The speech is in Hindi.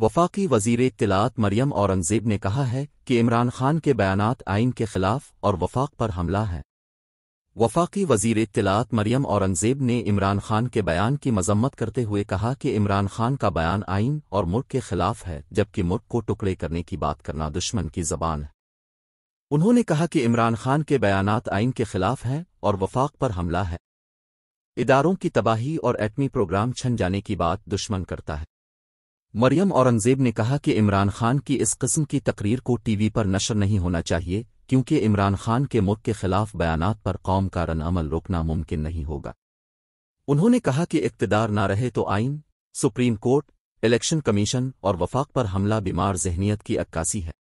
वफाकी वजीर इतलात मरियम औरंगजेब ने कहा है कि इमरान खान के बयानात आइन के खिलाफ और वफाक पर हमला है वफाकी वजीर इतलात मरियम औरंगजेब ने इमरान खान के बयान की मजम्मत करते हुए कहा कि इमरान खान का बयान आइन और मुल्क के खिलाफ है जबकि मुल्क को टुकड़े करने की बात करना दुश्मन की जबान है उन्होंने कहा कि इमरान खान के बयानात आइन के खिलाफ हैं और वफाक पर हमला है इदारों की तबाही और एटमी प्रोग्राम छन जाने की बात दुश्मन करता है मरियम औरंगजेब ने कहा कि इमरान खान की इस किस्म की तकरीर को टीवी पर नशर नहीं होना चाहिए क्योंकि इमरान खान के मुल्क के खिलाफ बयानात पर कौम का रनअमल रोकना मुमकिन नहीं होगा उन्होंने कहा कि इकतदार न रहे तो आइन सुप्रीम कोर्ट इलेक्शन कमीशन और वफाक पर हमला बीमार जहनीत की अक्कासी है